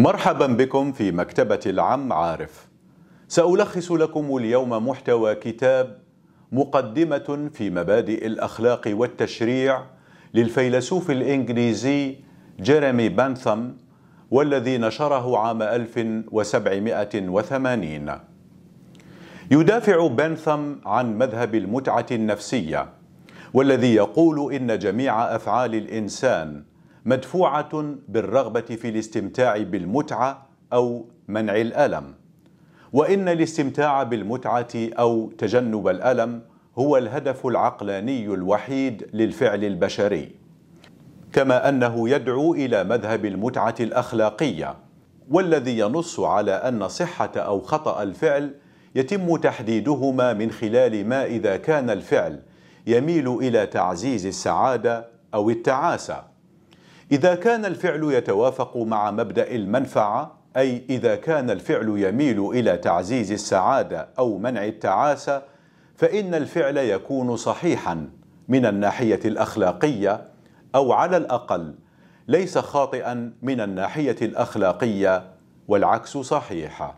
مرحبا بكم في مكتبة العم عارف. سألخص لكم اليوم محتوى كتاب مقدمة في مبادئ الأخلاق والتشريع للفيلسوف الإنجليزي جيريمي بانثم والذي نشره عام 1780. يدافع بانثام عن مذهب المتعة النفسية والذي يقول إن جميع أفعال الإنسان مدفوعة بالرغبة في الاستمتاع بالمتعة أو منع الألم وإن الاستمتاع بالمتعة أو تجنب الألم هو الهدف العقلاني الوحيد للفعل البشري كما أنه يدعو إلى مذهب المتعة الأخلاقية والذي ينص على أن صحة أو خطأ الفعل يتم تحديدهما من خلال ما إذا كان الفعل يميل إلى تعزيز السعادة أو التعاسة إذا كان الفعل يتوافق مع مبدأ المنفعة أي إذا كان الفعل يميل إلى تعزيز السعادة أو منع التعاسة فإن الفعل يكون صحيحا من الناحية الأخلاقية أو على الأقل ليس خاطئا من الناحية الأخلاقية والعكس صحيح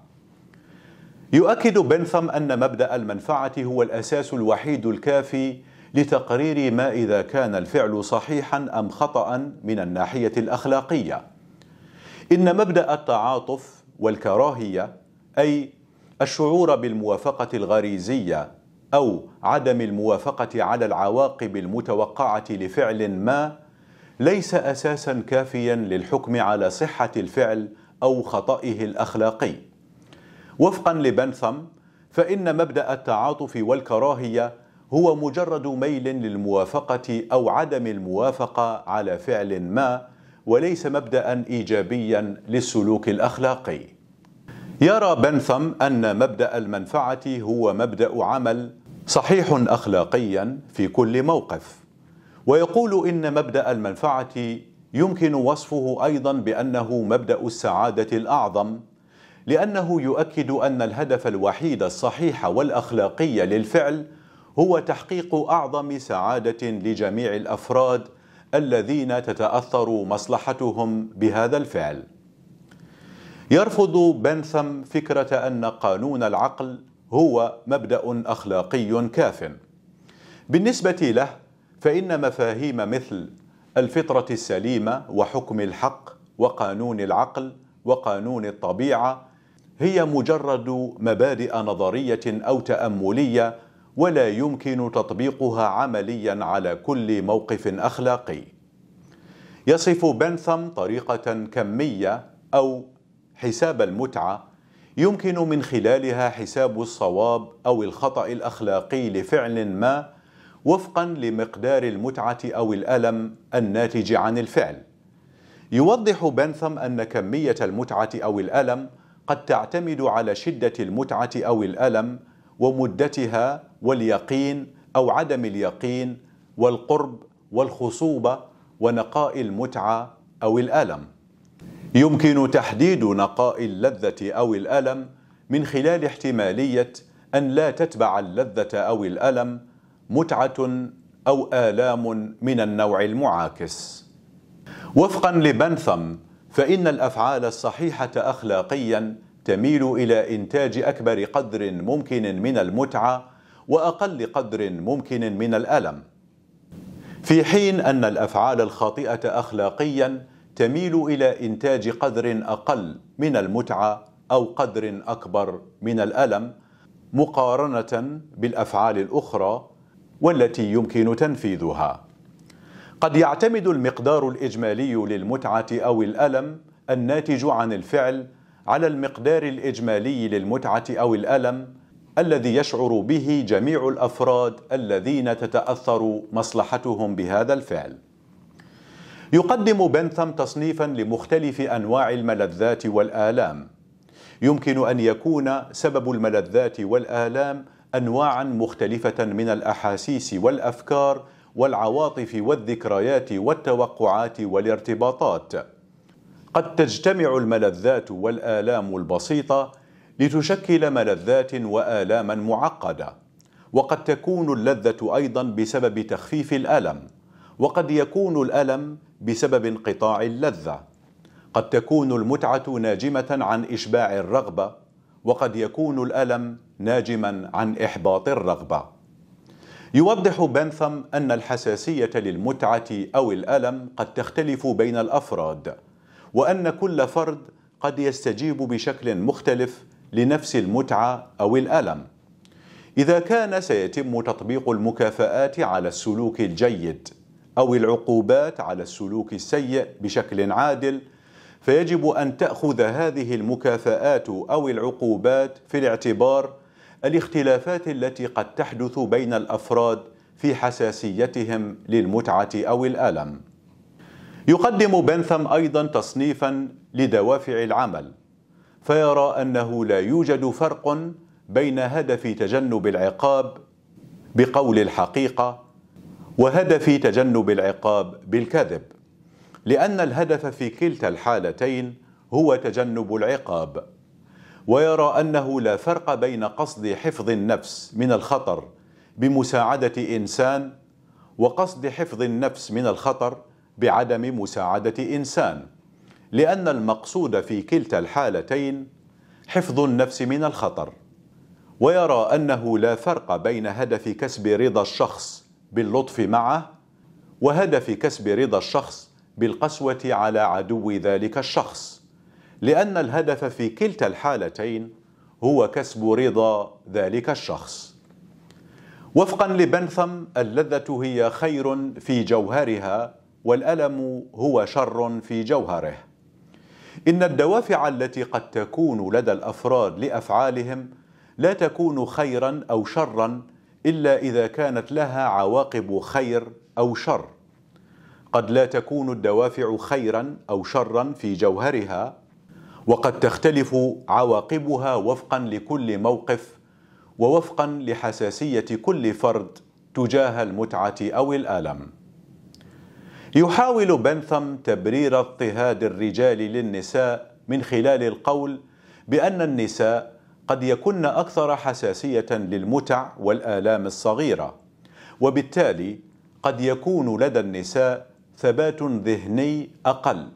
يؤكد بنثم أن مبدأ المنفعة هو الأساس الوحيد الكافي لتقرير ما إذا كان الفعل صحيحا أم خطأ من الناحية الأخلاقية إن مبدأ التعاطف والكراهية أي الشعور بالموافقة الغريزية أو عدم الموافقة على العواقب المتوقعة لفعل ما ليس أساسا كافيا للحكم على صحة الفعل أو خطئه الأخلاقي وفقا لبنثم فإن مبدأ التعاطف والكراهية هو مجرد ميل للموافقة أو عدم الموافقة على فعل ما وليس مبدأ إيجابيا للسلوك الأخلاقي يرى بنثم أن مبدأ المنفعة هو مبدأ عمل صحيح أخلاقيا في كل موقف ويقول إن مبدأ المنفعة يمكن وصفه أيضا بأنه مبدأ السعادة الأعظم لأنه يؤكد أن الهدف الوحيد الصحيح والأخلاقي للفعل هو تحقيق اعظم سعاده لجميع الافراد الذين تتاثر مصلحتهم بهذا الفعل يرفض بنثم فكره ان قانون العقل هو مبدا اخلاقي كاف بالنسبه له فان مفاهيم مثل الفطره السليمه وحكم الحق وقانون العقل وقانون الطبيعه هي مجرد مبادئ نظريه او تامليه ولا يمكن تطبيقها عمليا على كل موقف اخلاقي يصف بنثم طريقه كميه او حساب المتعه يمكن من خلالها حساب الصواب او الخطا الاخلاقي لفعل ما وفقا لمقدار المتعه او الالم الناتج عن الفعل يوضح بنثم ان كميه المتعه او الالم قد تعتمد على شده المتعه او الالم ومدتها واليقين أو عدم اليقين والقرب والخصوبة ونقاء المتعة أو الألم يمكن تحديد نقاء اللذة أو الألم من خلال احتمالية أن لا تتبع اللذة أو الألم متعة أو آلام من النوع المعاكس وفقا لبنثم فإن الأفعال الصحيحة أخلاقيا تميل إلى إنتاج أكبر قدر ممكن من المتعة وأقل قدر ممكن من الألم في حين أن الأفعال الخاطئة أخلاقيا تميل إلى إنتاج قدر أقل من المتعة أو قدر أكبر من الألم مقارنة بالأفعال الأخرى والتي يمكن تنفيذها قد يعتمد المقدار الإجمالي للمتعة أو الألم الناتج عن الفعل على المقدار الإجمالي للمتعة أو الألم الذي يشعر به جميع الافراد الذين تتاثر مصلحتهم بهذا الفعل يقدم بنثم تصنيفا لمختلف انواع الملذات والالام يمكن ان يكون سبب الملذات والالام انواعا مختلفه من الاحاسيس والافكار والعواطف والذكريات والتوقعات والارتباطات قد تجتمع الملذات والالام البسيطه لتشكل ملذات وآلاما معقدة وقد تكون اللذة أيضا بسبب تخفيف الألم وقد يكون الألم بسبب انقطاع اللذة قد تكون المتعة ناجمة عن إشباع الرغبة وقد يكون الألم ناجما عن إحباط الرغبة يوضح بنثم أن الحساسية للمتعة أو الألم قد تختلف بين الأفراد وأن كل فرد قد يستجيب بشكل مختلف لنفس المتعة أو الألم إذا كان سيتم تطبيق المكافآت على السلوك الجيد أو العقوبات على السلوك السيء بشكل عادل فيجب أن تأخذ هذه المكافآت أو العقوبات في الاعتبار الاختلافات التي قد تحدث بين الأفراد في حساسيتهم للمتعة أو الألم يقدم بنثم أيضا تصنيفا لدوافع العمل فيرى أنه لا يوجد فرق بين هدف تجنب العقاب بقول الحقيقة وهدف تجنب العقاب بالكذب لأن الهدف في كلتا الحالتين هو تجنب العقاب ويرى أنه لا فرق بين قصد حفظ النفس من الخطر بمساعدة إنسان وقصد حفظ النفس من الخطر بعدم مساعدة إنسان لأن المقصود في كلتا الحالتين حفظ النفس من الخطر ويرى أنه لا فرق بين هدف كسب رضا الشخص باللطف معه وهدف كسب رضا الشخص بالقسوة على عدو ذلك الشخص لأن الهدف في كلتا الحالتين هو كسب رضا ذلك الشخص وفقا لبنثم اللذة هي خير في جوهرها والألم هو شر في جوهره إن الدوافع التي قد تكون لدى الأفراد لأفعالهم لا تكون خيرا أو شرا إلا إذا كانت لها عواقب خير أو شر قد لا تكون الدوافع خيرا أو شرا في جوهرها وقد تختلف عواقبها وفقا لكل موقف ووفقا لحساسية كل فرد تجاه المتعة أو الآلم يحاول بنثم تبرير اضطهاد الرجال للنساء من خلال القول بأن النساء قد يكن أكثر حساسية للمتع والآلام الصغيرة وبالتالي قد يكون لدى النساء ثبات ذهني أقل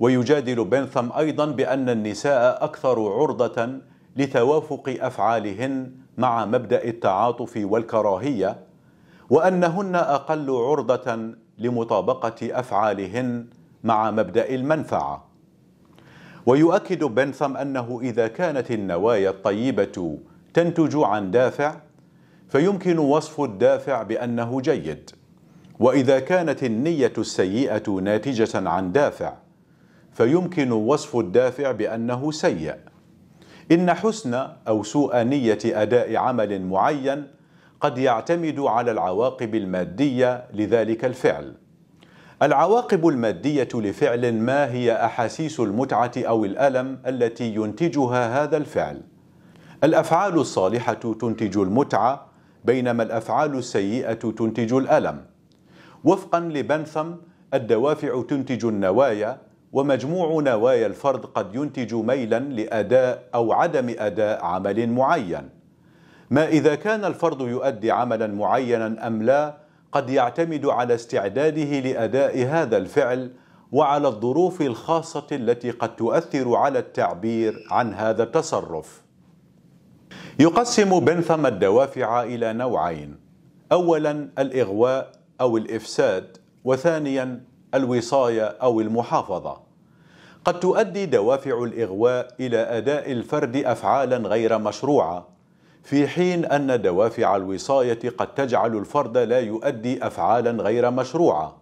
ويجادل بنثم أيضا بأن النساء أكثر عرضة لتوافق أفعالهن مع مبدأ التعاطف والكراهية وأنهن أقل عرضة لمطابقة أفعالهن مع مبدأ المنفعة ويؤكد بنثم أنه إذا كانت النوايا الطيبة تنتج عن دافع فيمكن وصف الدافع بأنه جيد وإذا كانت النية السيئة ناتجة عن دافع فيمكن وصف الدافع بأنه سيء إن حسن أو سوء نية أداء عمل معين قد يعتمد على العواقب المادية لذلك الفعل العواقب المادية لفعل ما هي أحاسيس المتعة أو الألم التي ينتجها هذا الفعل الأفعال الصالحة تنتج المتعة بينما الأفعال السيئة تنتج الألم وفقا لبنثم الدوافع تنتج النوايا ومجموع نوايا الفرد قد ينتج ميلا لأداء أو عدم أداء عمل معين ما إذا كان الفرد يؤدي عملا معينا أم لا قد يعتمد على استعداده لأداء هذا الفعل وعلى الظروف الخاصة التي قد تؤثر على التعبير عن هذا التصرف. يقسم بنثم الدوافع إلى نوعين، أولا الإغواء أو الإفساد، وثانيا الوصاية أو المحافظة. قد تؤدي دوافع الإغواء إلى أداء الفرد أفعالا غير مشروعة في حين أن دوافع الوصاية قد تجعل الفرد لا يؤدي أفعالا غير مشروعة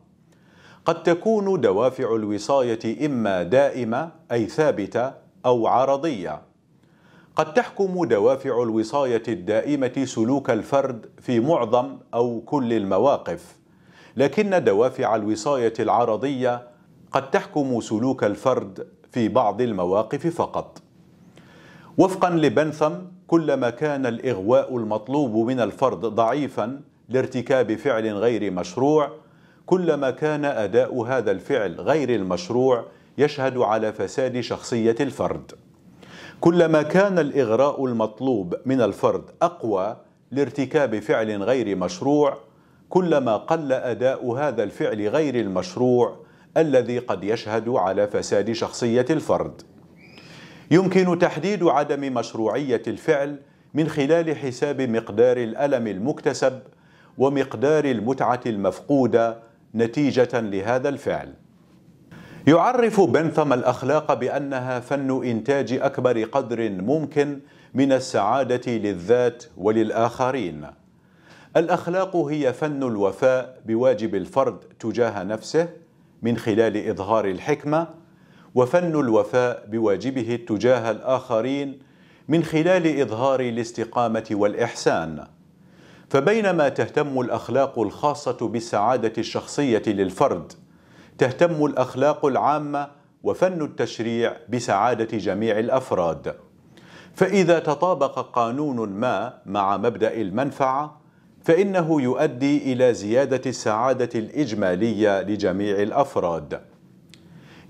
قد تكون دوافع الوصاية إما دائمة أي ثابتة أو عرضية قد تحكم دوافع الوصاية الدائمة سلوك الفرد في معظم أو كل المواقف لكن دوافع الوصاية العرضية قد تحكم سلوك الفرد في بعض المواقف فقط وفقا لبنثم كلما كان الإغواء المطلوب من الفرد ضعيفا لارتكاب فعل غير مشروع كلما كان أداء هذا الفعل غير المشروع يشهد على فساد شخصية الفرد كلما كان الإغراء المطلوب من الفرد أقوى لارتكاب فعل غير مشروع كلما قل أداء هذا الفعل غير المشروع الذي قد يشهد على فساد شخصية الفرد يمكن تحديد عدم مشروعية الفعل من خلال حساب مقدار الألم المكتسب ومقدار المتعة المفقودة نتيجة لهذا الفعل. يعرف بنثم الأخلاق بأنها فن إنتاج أكبر قدر ممكن من السعادة للذات وللآخرين. الأخلاق هي فن الوفاء بواجب الفرد تجاه نفسه من خلال إظهار الحكمة وفن الوفاء بواجبه تجاه الآخرين من خلال إظهار الاستقامة والإحسان فبينما تهتم الأخلاق الخاصة بالسعادة الشخصية للفرد تهتم الأخلاق العامة وفن التشريع بسعادة جميع الأفراد فإذا تطابق قانون ما مع مبدأ المنفعة فإنه يؤدي إلى زيادة السعادة الإجمالية لجميع الأفراد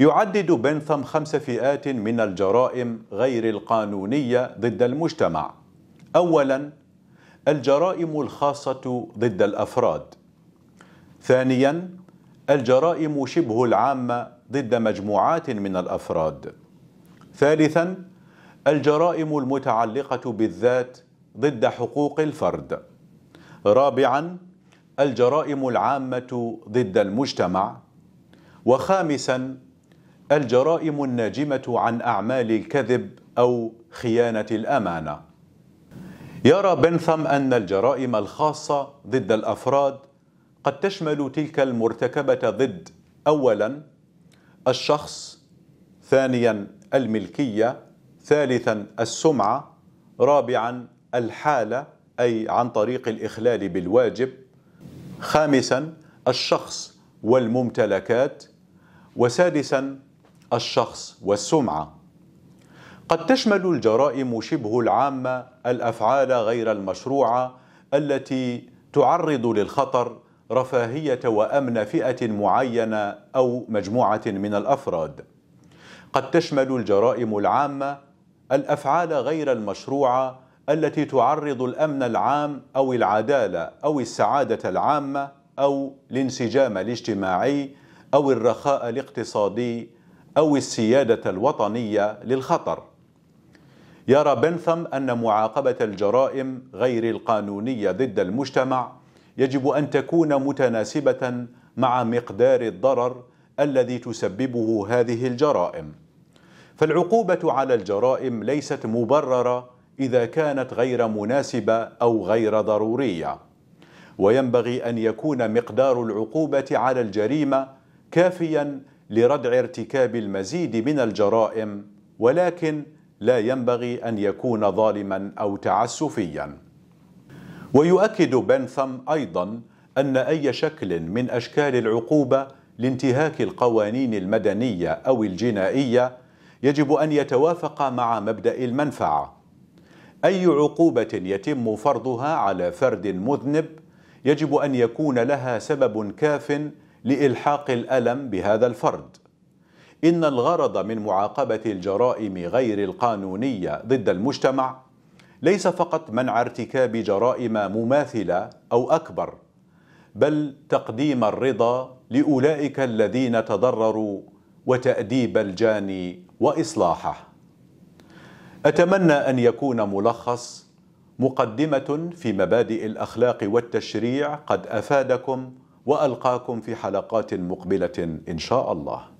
يعدد بنثم خمس فئات من الجرائم غير القانونية ضد المجتمع أولا الجرائم الخاصة ضد الأفراد ثانيا الجرائم شبه العامة ضد مجموعات من الأفراد ثالثا الجرائم المتعلقة بالذات ضد حقوق الفرد رابعا الجرائم العامة ضد المجتمع وخامسا الجرائم الناجمة عن أعمال الكذب أو خيانة الأمانة يرى بنثم أن الجرائم الخاصة ضد الأفراد قد تشمل تلك المرتكبة ضد أولا الشخص ثانيا الملكية ثالثا السمعة رابعا الحالة أي عن طريق الإخلال بالواجب خامسا الشخص والممتلكات وسادسا الشخص والسمعه قد تشمل الجرائم شبه العامه الافعال غير المشروعه التي تعرض للخطر رفاهيه وامن فئه معينه او مجموعه من الافراد قد تشمل الجرائم العامه الافعال غير المشروعه التي تعرض الامن العام او العداله او السعاده العامه او الانسجام الاجتماعي او الرخاء الاقتصادي أو السيادة الوطنية للخطر يرى بنثم أن معاقبة الجرائم غير القانونية ضد المجتمع يجب أن تكون متناسبة مع مقدار الضرر الذي تسببه هذه الجرائم فالعقوبة على الجرائم ليست مبررة إذا كانت غير مناسبة أو غير ضرورية وينبغي أن يكون مقدار العقوبة على الجريمة كافيا لردع ارتكاب المزيد من الجرائم ولكن لا ينبغي أن يكون ظالما أو تعسفيا ويؤكد بنثم أيضا أن أي شكل من أشكال العقوبة لانتهاك القوانين المدنية أو الجنائية يجب أن يتوافق مع مبدأ المنفعة أي عقوبة يتم فرضها على فرد مذنب يجب أن يكون لها سبب كافٍ لإلحاق الألم بهذا الفرد إن الغرض من معاقبة الجرائم غير القانونية ضد المجتمع ليس فقط منع ارتكاب جرائم مماثلة أو أكبر بل تقديم الرضا لأولئك الذين تضرروا وتأديب الجاني وإصلاحه أتمنى أن يكون ملخص مقدمة في مبادئ الأخلاق والتشريع قد أفادكم والقاكم في حلقات مقبله ان شاء الله